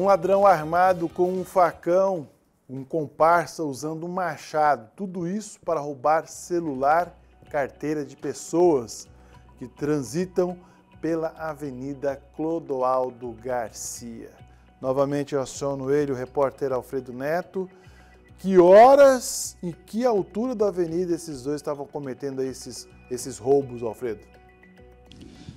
Um ladrão armado com um facão, um comparsa usando um machado, tudo isso para roubar celular, carteira de pessoas que transitam pela Avenida Clodoaldo Garcia. Novamente eu aciono ele, o repórter Alfredo Neto. Que horas e que altura da avenida esses dois estavam cometendo esses, esses roubos, Alfredo?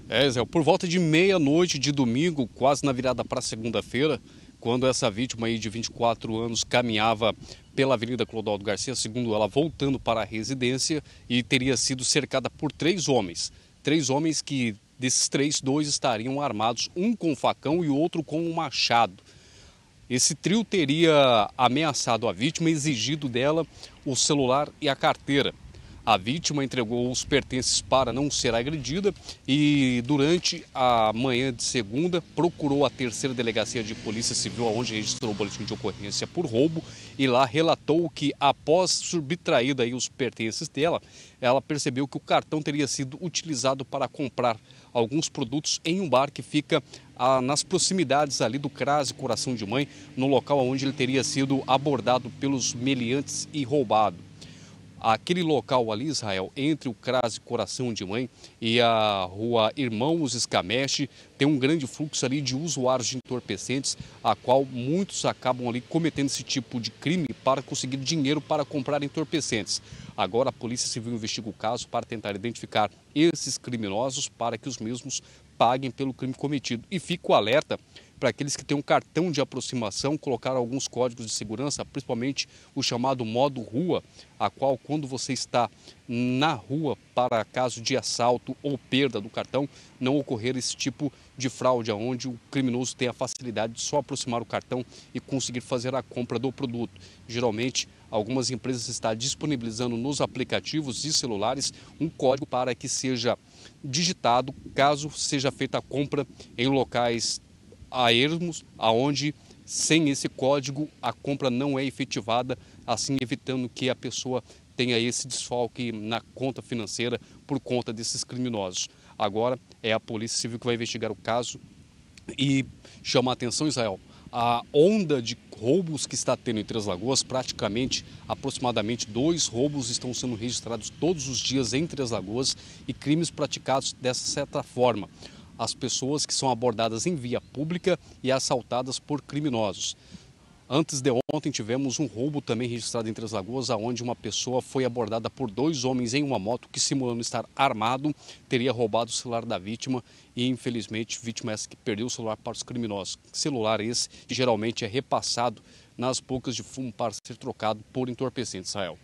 É, Zé, por volta de meia-noite de domingo, quase na virada para segunda-feira, quando essa vítima aí de 24 anos caminhava pela Avenida Clodoaldo Garcia, segundo ela, voltando para a residência e teria sido cercada por três homens. Três homens que, desses três, dois estariam armados, um com facão e outro com um machado. Esse trio teria ameaçado a vítima exigido dela o celular e a carteira. A vítima entregou os pertences para não ser agredida e, durante a manhã de segunda, procurou a terceira delegacia de Polícia Civil, onde registrou o boletim de ocorrência por roubo, e lá relatou que, após subtraída aí os pertences dela, ela percebeu que o cartão teria sido utilizado para comprar alguns produtos em um bar que fica ah, nas proximidades ali do Crase Coração de Mãe, no local onde ele teria sido abordado pelos meliantes e roubado. Aquele local ali, Israel, entre o Crase Coração de Mãe e a rua Irmãos Escameche, tem um grande fluxo ali de usuários de entorpecentes, a qual muitos acabam ali cometendo esse tipo de crime para conseguir dinheiro para comprar entorpecentes. Agora a Polícia Civil investiga o caso para tentar identificar esses criminosos para que os mesmos paguem pelo crime cometido. E fico alerta para aqueles que têm um cartão de aproximação, colocar alguns códigos de segurança, principalmente o chamado modo rua, a qual quando você está na rua para caso de assalto ou perda do cartão, não ocorrer esse tipo de fraude, onde o criminoso tem a facilidade de só aproximar o cartão e conseguir fazer a compra do produto. Geralmente Algumas empresas estão disponibilizando nos aplicativos e celulares um código para que seja digitado caso seja feita a compra em locais a ermos, aonde sem esse código a compra não é efetivada, assim evitando que a pessoa tenha esse desfalque na conta financeira por conta desses criminosos. Agora é a Polícia Civil que vai investigar o caso e chama a atenção, Israel, a onda de roubos que está tendo em Três Lagoas, praticamente, aproximadamente dois roubos estão sendo registrados todos os dias em Três Lagoas e crimes praticados dessa certa forma. As pessoas que são abordadas em via pública e assaltadas por criminosos. Antes de ontem tivemos um roubo também registrado em Três Lagoas, onde uma pessoa foi abordada por dois homens em uma moto que, simulando estar armado, teria roubado o celular da vítima e, infelizmente, vítima essa que perdeu o celular para os criminosos. Celular esse que geralmente é repassado nas bocas de fumo para ser trocado por entorpecente, Israel.